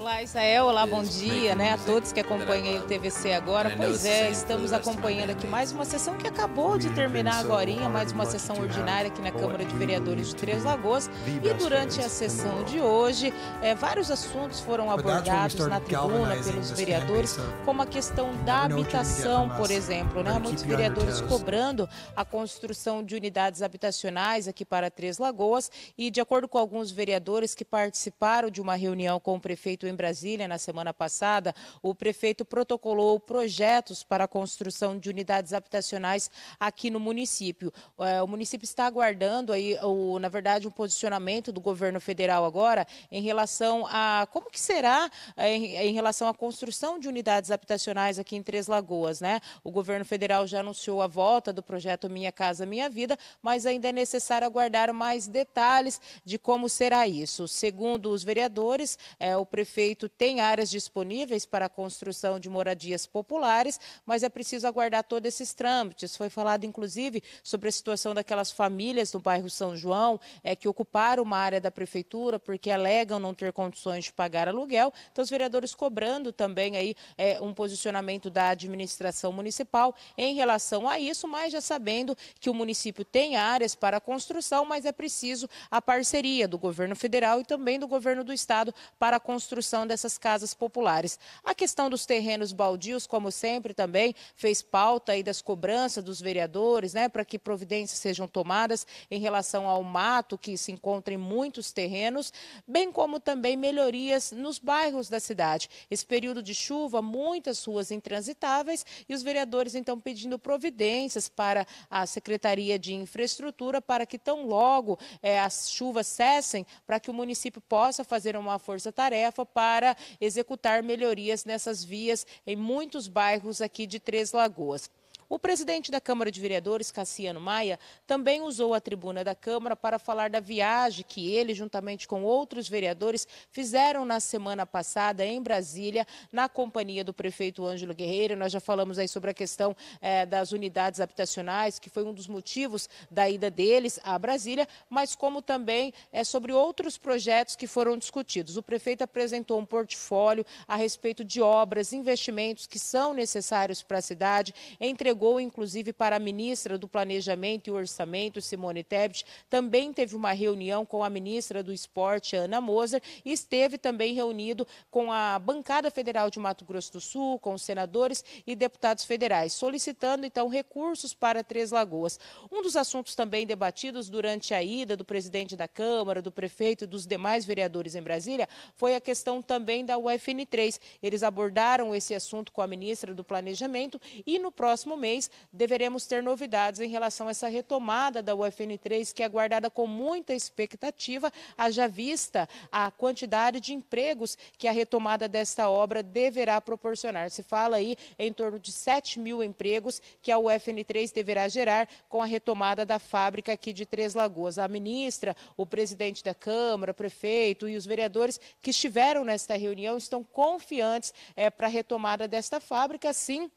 Olá, Israel. Olá, bom dia né, a todos que acompanham o TVC agora. É, pois né, é, estamos acompanhando aqui mais uma sessão que acabou de terminar agora, mais uma é sessão ordinária aqui na Câmara de Vereadores de Três Lagoas. E durante a sessão de hoje, é, vários assuntos foram abordados na tribuna pelos vereadores, como a questão da habitação, por exemplo. Né? Muitos vereadores cobrando a construção de unidades habitacionais aqui para Três Lagoas. E de acordo com alguns vereadores que participaram de uma reunião com o prefeito em Brasília na semana passada, o prefeito protocolou projetos para a construção de unidades habitacionais aqui no município. É, o município está aguardando aí, o, na verdade, um posicionamento do governo federal agora em relação a como que será é, em, é, em relação à construção de unidades habitacionais aqui em Três Lagoas, né? O governo federal já anunciou a volta do projeto Minha Casa Minha Vida, mas ainda é necessário aguardar mais detalhes de como será isso. Segundo os vereadores, é, o prefeito prefeito tem áreas disponíveis para a construção de moradias populares, mas é preciso aguardar todos esses trâmites. Foi falado, inclusive, sobre a situação daquelas famílias no bairro São João é, que ocuparam uma área da prefeitura porque alegam não ter condições de pagar aluguel. Então, os vereadores cobrando também aí é, um posicionamento da administração municipal em relação a isso, mas já sabendo que o município tem áreas para a construção, mas é preciso a parceria do governo federal e também do governo do estado para a construção construção dessas casas populares. A questão dos terrenos baldios, como sempre, também fez pauta aí das cobranças dos vereadores, né, para que providências sejam tomadas em relação ao mato que se encontra em muitos terrenos, bem como também melhorias nos bairros da cidade. Esse período de chuva, muitas ruas intransitáveis e os vereadores então pedindo providências para a Secretaria de Infraestrutura para que tão logo eh, as chuvas cessem, para que o município possa fazer uma força-tarefa para executar melhorias nessas vias em muitos bairros aqui de Três Lagoas. O presidente da Câmara de Vereadores, Cassiano Maia, também usou a tribuna da Câmara para falar da viagem que ele, juntamente com outros vereadores, fizeram na semana passada em Brasília, na companhia do prefeito Ângelo Guerreiro. Nós já falamos aí sobre a questão é, das unidades habitacionais, que foi um dos motivos da ida deles à Brasília, mas como também é, sobre outros projetos que foram discutidos. O prefeito apresentou um portfólio a respeito de obras, investimentos que são necessários para a cidade, entregou inclusive, para a ministra do Planejamento e Orçamento, Simone Tebet, também teve uma reunião com a ministra do Esporte, Ana Moser, e esteve também reunido com a bancada federal de Mato Grosso do Sul, com senadores e deputados federais, solicitando então recursos para Três Lagoas. Um dos assuntos também debatidos durante a ida do presidente da Câmara, do prefeito e dos demais vereadores em Brasília foi a questão também da UFN3. Eles abordaram esse assunto com a ministra do Planejamento e no próximo mês mês, deveremos ter novidades em relação a essa retomada da UFN3, que é aguardada com muita expectativa, haja vista a quantidade de empregos que a retomada desta obra deverá proporcionar. Se fala aí em torno de 7 mil empregos que a UFN3 deverá gerar com a retomada da fábrica aqui de Três Lagoas. A ministra, o presidente da Câmara, o prefeito e os vereadores que estiveram nesta reunião estão confiantes é, para a retomada desta fábrica, sim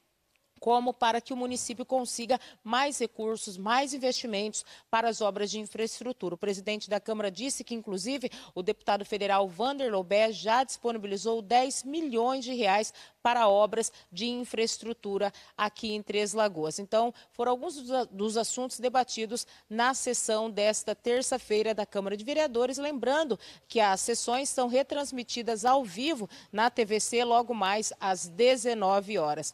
como para que o município consiga mais recursos, mais investimentos para as obras de infraestrutura. O presidente da Câmara disse que, inclusive, o deputado federal Vander Lobé já disponibilizou 10 milhões de reais para obras de infraestrutura aqui em Três Lagoas. Então, foram alguns dos assuntos debatidos na sessão desta terça-feira da Câmara de Vereadores. Lembrando que as sessões são retransmitidas ao vivo na TVC logo mais às 19 horas.